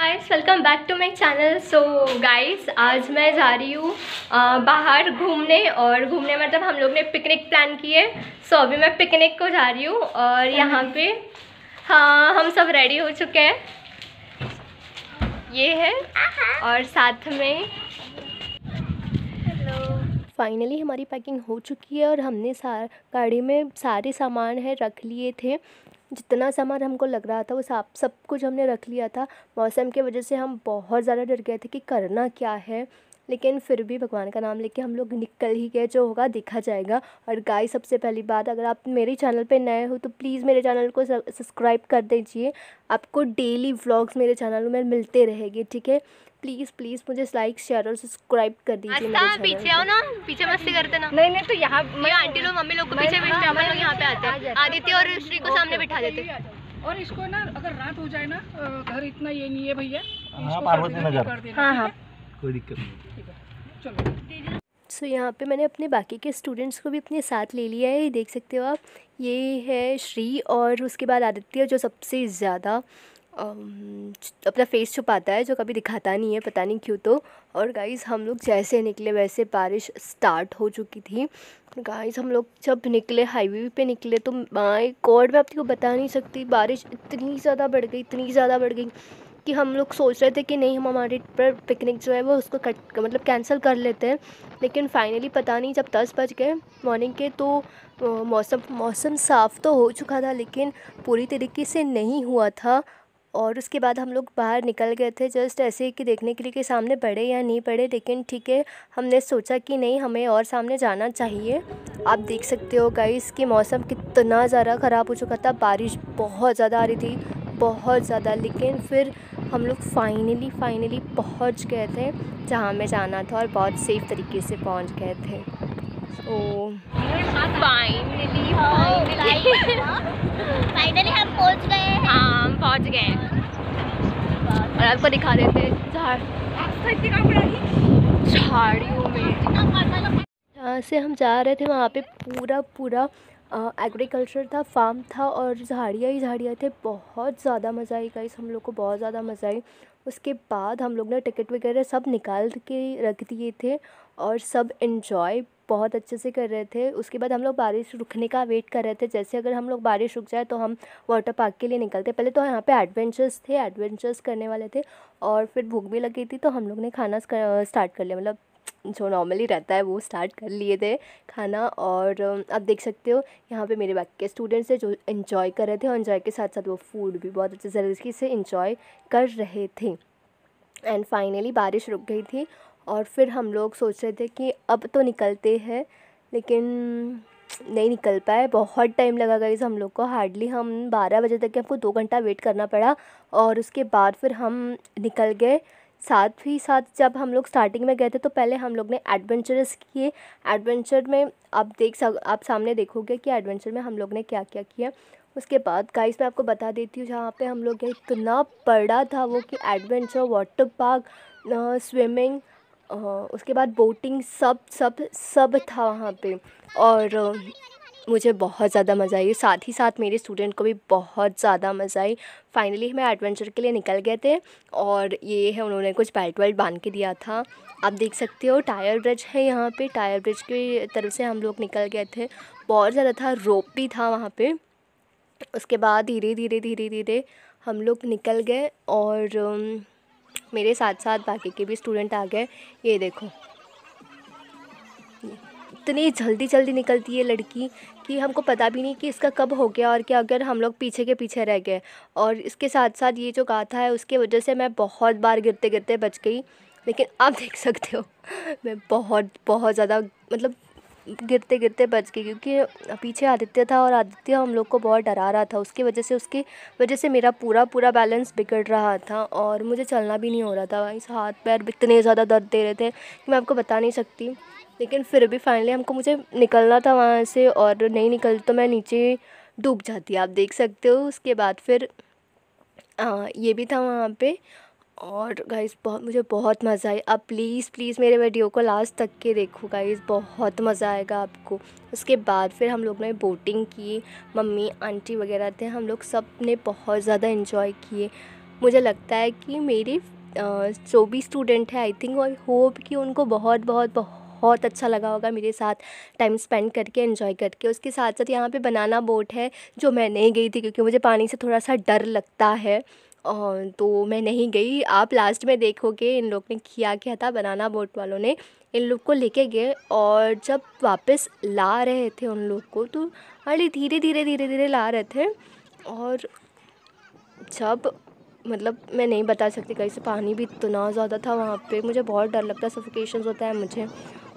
guys welcome back to my channel so guys आज मैं जा रही हूँ बाहर घूमने और घूमने मतलब हम लोग ने पिकनिक प्लान की है सो so, अभी मैं पिकनिक को जा रही हूँ और यहाँ पे हाँ हम सब रेडी हो चुके हैं ये है और साथ में फाइनली हमारी पैकिंग हो चुकी है और हमने सा गाड़ी में सारे सामान है रख लिए थे जितना सामान हमको लग रहा था वो सब सब कुछ हमने रख लिया था मौसम के वजह से हम बहुत ज़्यादा डर गए थे कि करना क्या है लेकिन फिर भी भगवान का नाम लेके हम लोग निकल ही गए जो होगा देखा जाएगा और गाय सबसे पहली बात अगर आप मेरे चैनल पे नए हो तो प्लीज़ मेरे चैनल को सब्सक्राइब कर दीजिए आपको डेली व्लॉग्स मेरे चैनल में मिलते रहेंगे ठीक है प्लीज़ प्लीज़ मुझे लाइक शेयर और सब्सक्राइब कर दीजिए पीछे आओ ना पीछे मस्ती करते ना नहीं नहीं तो यहाँ मैं आंटी लोग मम्मी लोग को पीछे बैठते हैं हम लोग यहाँ पे आते हैं आदित्य और श्री को सामने बिठा देते और इसको ना अगर रात हो जाए ना घर इतना ये नहीं है भैया हाँ पार्वती नगर हाँ हाँ कोई दिक्कत नहीं सो so, यहाँ पे मैंने अपने बाकी के स्टूडेंट्स को भी अपने साथ ले लिया है ये देख सकते हो आप ये है श्री और उसके बाद आदित्य जो सबसे ज़्यादा अपना फेस छुपाता है जो कभी दिखाता नहीं है पता नहीं क्यों तो और गाइस हम लोग जैसे निकले वैसे बारिश स्टार्ट हो चुकी थी गाइस हम लोग जब निकले हाईवे पे निकले तो माय गॉड मैं आपको बता नहीं सकती बारिश इतनी ज़्यादा बढ़ गई इतनी ज़्यादा बढ़ गई कि हम लोग सोच रहे थे कि नहीं हम हमारी पिकनिक जो है वो उसको कट मतलब कैंसिल कर लेते हैं लेकिन फाइनली पता नहीं जब दस बज गए मॉर्निंग के तो मौसम मौसम साफ़ तो हो चुका था लेकिन पूरी तरीके से नहीं हुआ था और उसके बाद हम लोग बाहर निकल गए थे जस्ट ऐसे कि देखने के लिए कि सामने पड़े या नहीं पड़े लेकिन ठीक है हमने सोचा कि नहीं हमें और सामने जाना चाहिए आप देख सकते हो गाइस कि मौसम कितना ज़्यादा ख़राब हो चुका था बारिश बहुत ज़्यादा आ रही थी बहुत ज़्यादा लेकिन फिर हम लोग फ़ाइनली फ़ाइनली पहुंच गए थे जहाँ हमें जाना था और बहुत सेफ़ तरीके से पहुंच गए थे तो फाइनली फाइनली हम पहुंच गए हाँ पहुंच गए और आपको दिखा देते झाड़ियों में तो जहाँ से हम जा रहे थे वहाँ पे पूरा पूरा एग्रीकल्चर था फार्म था और झाड़ियाँ ही झाड़ियाँ थे बहुत ज़्यादा मज़ा आई गाइस हम लोग को बहुत ज़्यादा मज़ा आई उसके बाद हम लोग ने टिकट वगैरह सब निकाल के रख दिए थे और सब इन्जॉय बहुत अच्छे से कर रहे थे उसके बाद हम लोग बारिश रुकने का वेट कर रहे थे जैसे अगर हम लोग बारिश रुक जाए तो हम वाटर पार्क के लिए निकलते पहले तो यहाँ पे एडवेंचर्स थे एडवेंचर्स करने वाले थे और फिर भूख भी लगी थी तो हम लोग ने खाना स्टार्ट कर लिया मतलब जो नॉर्मली रहता है वो स्टार्ट कर लिए थे खाना और आप देख सकते हो यहाँ पे मेरे बाकी के स्टूडेंट्स हैं जो इन्जॉय कर रहे थे और इन्जॉय के साथ साथ वो फूड भी बहुत अच्छे तरीके से इन्जॉय कर रहे थे एंड फाइनली बारिश रुक गई थी और फिर हम लोग सोच रहे थे कि अब तो निकलते हैं लेकिन नहीं निकल पाए बहुत टाइम लगा गई हम लोग को हार्डली हम बारह बजे तक हमको दो घंटा वेट करना पड़ा और उसके बाद फिर हम निकल गए साथ ही साथ जब हम लोग स्टार्टिंग में गए थे तो पहले हम लोग ने एडवेंचरस किए एडवेंचर में आप देख सक आप सामने देखोगे कि एडवेंचर में हम लोग ने क्या क्या किया उसके बाद गाइस मैं आपको बता देती हूँ जहाँ पे हम लोग इतना बड़ा था वो कि एडवेंचर वाटर पार्क स्विमिंग उसके बाद बोटिंग सब सब सब था वहाँ पर और मुझे बहुत ज़्यादा मज़ा आई साथ ही साथ मेरे स्टूडेंट को भी बहुत ज़्यादा मज़ा आई फाइनली हमें एडवेंचर के लिए निकल गए थे और ये है उन्होंने कुछ बेल्ट वेल्ट बांध के दिया था आप देख सकते हो टायर ब्रिज है यहाँ पे टायर ब्रिज की तरफ से हम लोग निकल गए थे बहुत ज़्यादा था रोप भी था वहाँ पर उसके बाद धीरे धीरे धीरे धीरे हम लोग निकल गए और मेरे साथ साथ बाकी के भी स्टूडेंट आ गए ये देखो इतनी जल्दी जल्दी निकलती है लड़की कि हमको पता भी नहीं कि इसका कब हो गया और क्या अगर हम लोग पीछे के पीछे रह गए और इसके साथ साथ ये जो गाथा है उसके वजह से मैं बहुत बार गिरते गिरते बच गई लेकिन आप देख सकते हो मैं बहुत बहुत ज़्यादा मतलब गिरते गिरते बच गई क्योंकि पीछे आदित्य था और आदित्य हम लोग को बहुत डरा रहा था उसकी वजह से उसकी वजह से मेरा पूरा पूरा बैलेंस बिगड़ रहा था और मुझे चलना भी नहीं हो रहा था इस हाथ पैर इतने ज़्यादा दर्द दे रहे थे कि मैं आपको बता नहीं सकती लेकिन फिर भी फाइनली हमको मुझे निकलना था वहाँ से और नहीं निकल तो मैं नीचे डूब जाती आप देख सकते हो उसके बाद फिर आ, ये भी था वहाँ पे और गाइस बहुत मुझे बहुत मज़ा आई आप प्लीज़ प्लीज़ मेरे वीडियो को लास्ट तक के देखो गाइस बहुत मज़ा आएगा आपको उसके बाद फिर हम लोग ने बोटिंग की मम्मी आंटी वगैरह थे हम लोग सब ने बहुत ज़्यादा इन्जॉय किए मुझे लगता है कि मेरी जो भी स्टूडेंट है आई थिंक आई होप कि उनको बहुत बहुत बहुत अच्छा लगा होगा मेरे साथ टाइम स्पेंड करके इन्जॉय करके उसके साथ साथ यहाँ पे बनाना बोट है जो मैं नहीं गई थी क्योंकि मुझे पानी से थोड़ा सा डर लगता है तो मैं नहीं गई आप लास्ट में देखोगे इन लोग ने किया क्या था बनाना बोट वालों ने इन लोग को लेके गए और जब वापस ला रहे थे उन लोग को तो अरे धीरे धीरे धीरे धीरे ला रहे थे और जब मतलब मैं नहीं बता सकती कहीं से पानी भी इतना ज़्यादा था वहाँ पे मुझे बहुत डर लगता है सफोकेशन होता है मुझे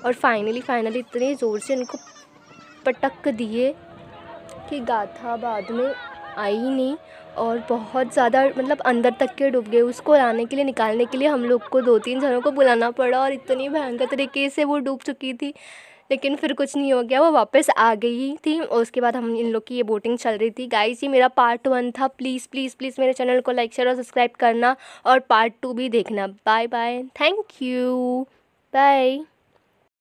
और फाइनली फाइनली इतने ज़ोर से इनको पटक दिए कि गाथा बाद में आई ही नहीं और बहुत ज़्यादा मतलब अंदर तक के डूब गए उसको लाने के लिए निकालने के लिए हम लोग को दो तीन जनों को बुलाना पड़ा और इतनी भयंकर तरीके से वो डूब चुकी थी लेकिन फिर कुछ नहीं हो गया वो वापस आ गई थी और उसके बाद हम इन लोग की ये बोटिंग चल रही थी गाइस ये मेरा पार्ट वन था प्लीज़ प्लीज़ प्लीज़ मेरे चैनल को लाइक शेयर और सब्सक्राइब करना और पार्ट टू भी देखना bye bye thank you bye